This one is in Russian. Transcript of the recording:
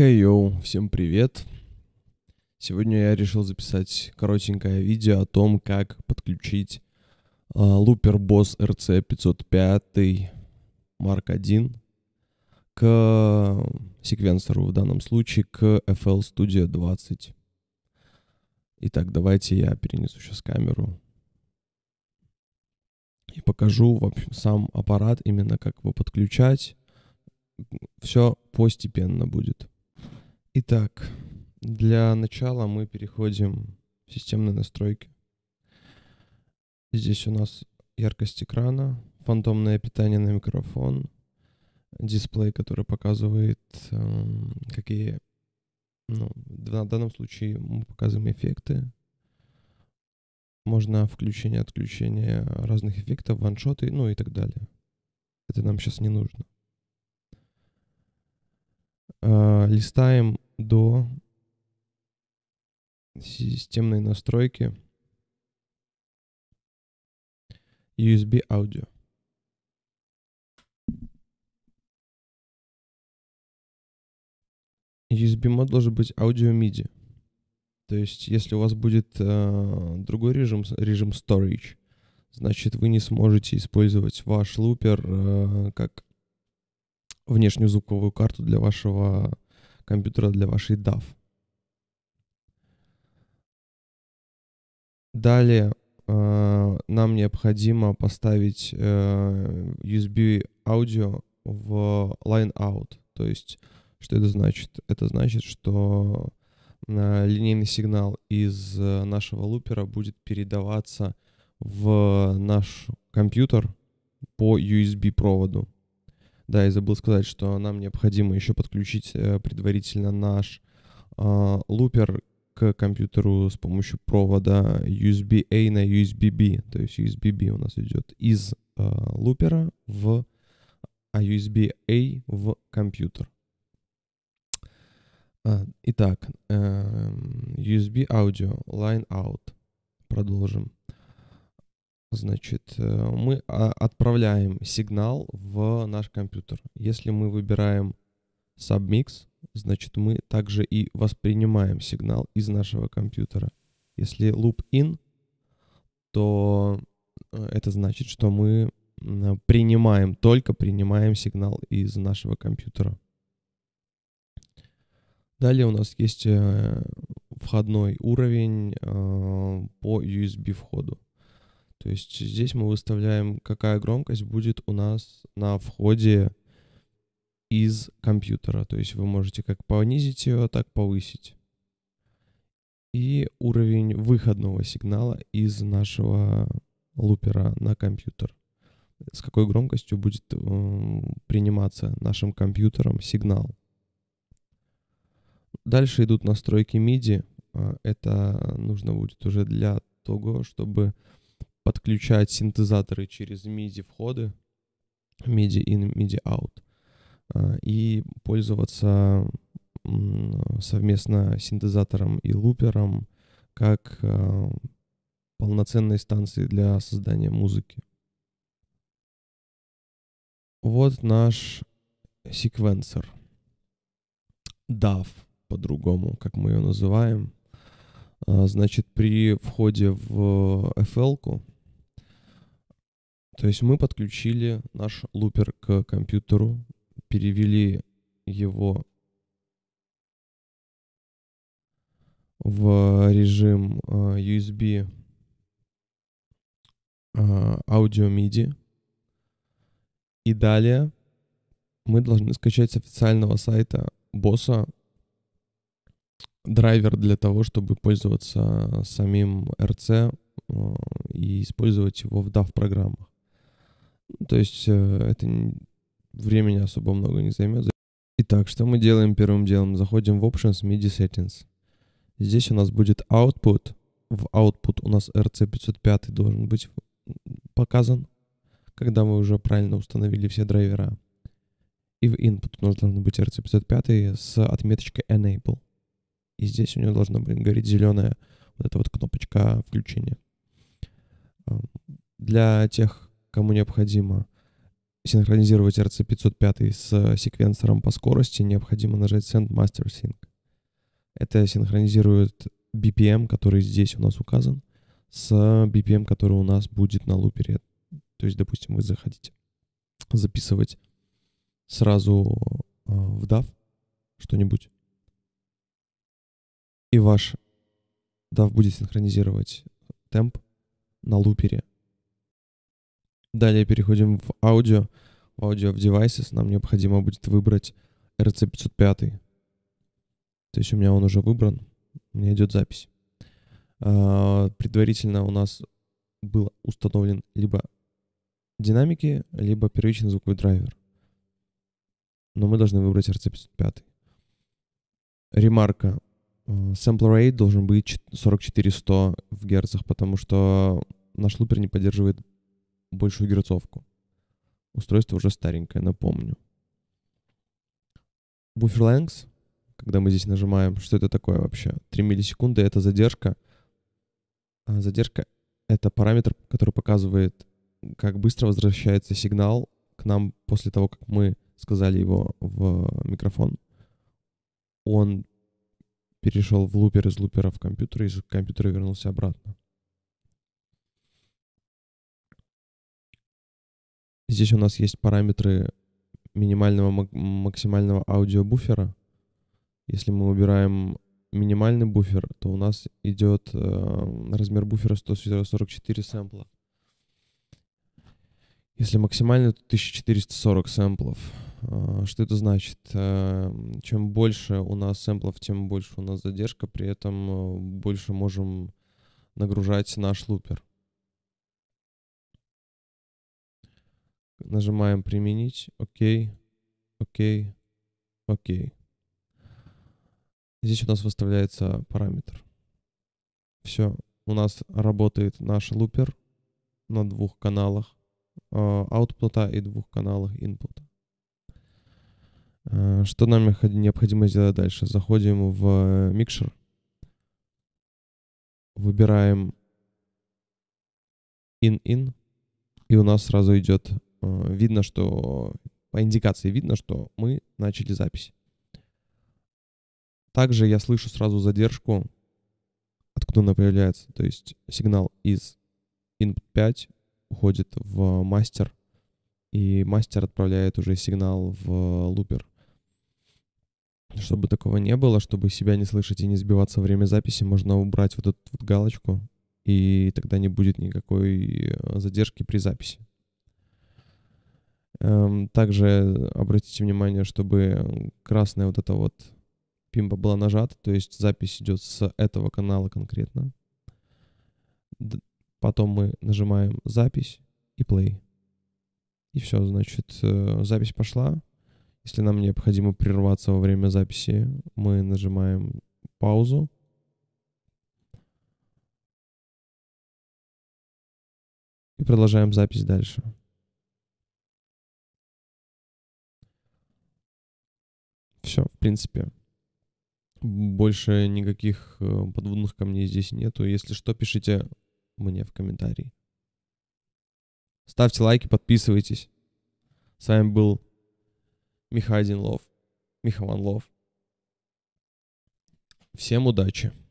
Хэйоу, всем привет! Сегодня я решил записать коротенькое видео о том, как подключить э, Looper Boss RC505 Mark 1 к секвенсору, в данном случае к FL Studio 20. Итак, давайте я перенесу сейчас камеру и покажу в общем, сам аппарат, именно как его подключать все постепенно будет. Итак, для начала мы переходим в системные настройки. Здесь у нас яркость экрана, фантомное питание на микрофон, дисплей, который показывает, эм, какие... Ну, в данном случае мы показываем эффекты. Можно включение-отключение разных эффектов, ваншоты, ну и так далее. Это нам сейчас не нужно э, листаем до системной настройки USB аудио. USB мод должен быть аудио MIDI. То есть, если у вас будет э, другой режим, режим storage, значит, вы не сможете использовать ваш лупер э, как внешнюю звуковую карту для вашего компьютера, для вашей DAV. Далее э, нам необходимо поставить э, USB аудио в line out. То есть, что это значит? Это значит, что э, линейный сигнал из э, нашего лупера будет передаваться в наш компьютер по USB проводу. Да, я забыл сказать, что нам необходимо еще подключить э, предварительно наш э, лупер к компьютеру с помощью провода USB-A на USB-B. То есть USB-B у нас идет из э, лупера в а USB-A в компьютер. А, итак, эм, USB аудио, line out. Продолжим. Значит, э, мы а, отправляем сигнал в наш компьютер. Если мы выбираем Submix, значит, мы также и воспринимаем сигнал из нашего компьютера. Если loop in, то э, это значит, что мы принимаем, только принимаем сигнал из нашего компьютера. Далее у нас есть э, входной уровень по USB входу. То есть здесь мы выставляем, какая громкость будет у нас на входе из компьютера. То есть вы можете как понизить ее, так повысить. И уровень выходного сигнала из нашего лупера на компьютер. С какой громкостью будет э, приниматься нашим компьютером сигнал. Дальше идут настройки MIDI. Э, это нужно будет уже для того, чтобы подключать синтезаторы через MIDI-входы, MIDI-in, MIDI-out, а, и пользоваться совместно синтезатором и лупером как а, полноценной станции для создания музыки. Вот наш секвенсор. DAV по-другому, как мы ее называем. А, значит, при входе в FL, то есть мы подключили наш лупер к компьютеру, перевели его в режим э, USB э, Audio MIDI. И далее мы должны скачать с официального сайта босса драйвер для того, чтобы пользоваться самим RC э, и использовать его в DAV-программах. То есть э, это времени особо много не займет. Итак, что мы делаем первым делом? Заходим в Options MIDI Settings. Здесь у нас будет Output. В Output у нас RC505 должен быть показан, когда мы уже правильно установили все драйвера. И в Input у нас должен быть RC505 с отметочкой Enable. И здесь у него должна быть гореть зеленая вот эта вот кнопочка включения. Эм, для тех кому необходимо синхронизировать RC505 с э, секвенсором по скорости, необходимо нажать Send Master Sync. Это синхронизирует BPM, который здесь у нас указан, с BPM, который у нас будет на лупере. То есть, допустим, вы заходите записывать сразу э, в DAV что-нибудь, и ваш DAV будет синхронизировать темп на лупере Далее переходим в аудио. В аудио в Devices нам необходимо будет выбрать RC505. То есть у меня он уже выбран, у меня идет запись. А, предварительно у нас был установлен либо динамики, либо первичный звуковой драйвер. Но мы должны выбрать RC505. Ремарка. А, sample rate должен быть 44100 в герцах, потому что наш лупер не поддерживает большую герцовку. Устройство уже старенькое, напомню. Буфер length, когда мы здесь нажимаем, что это такое вообще? 3 миллисекунды — это задержка. А задержка — это параметр, который показывает, как быстро возвращается сигнал к нам после того, как мы сказали его в микрофон. Он перешел в лупер из лупера в компьютер, и из компьютера вернулся обратно. Здесь у нас есть параметры минимального, максимального аудиобуфера. Если мы убираем минимальный буфер, то у нас идет э, размер буфера 144 сэмпла. Если максимальный, то 1440 сэмплов. Э, что это значит? Э, чем больше у нас сэмплов, тем больше у нас задержка, при этом э, больше можем нагружать наш лупер. Нажимаем «Применить». Окей. Окей. Окей. Здесь у нас выставляется параметр. Все. У нас работает наш лупер на двух каналах а, аутплота и двух каналах инпута. А, что нам необходимо сделать дальше? Заходим в микшер, выбираем in-in, и у нас сразу идет Э, видно, что по индикации видно, что мы начали запись. Также я слышу сразу задержку, откуда она появляется. То есть сигнал из input 5 уходит в мастер, и мастер отправляет уже сигнал в лупер. Чтобы такого не было, чтобы себя не слышать и не сбиваться во время записи, можно убрать вот эту вот галочку, и тогда не будет никакой э, задержки при записи. Эм, также обратите внимание, чтобы красная вот эта вот пимпа была нажата, то есть запись идет с этого канала конкретно. Потом мы нажимаем запись и play. И все, значит, э, запись пошла. Если нам необходимо прерваться во время записи, мы нажимаем паузу. И продолжаем запись дальше. Все, в принципе. Больше никаких э, подводных камней здесь нету. Если что, пишите мне в комментарии. Ставьте лайки, подписывайтесь. С вами был Михаил Лов. Михаил Лов. Всем удачи!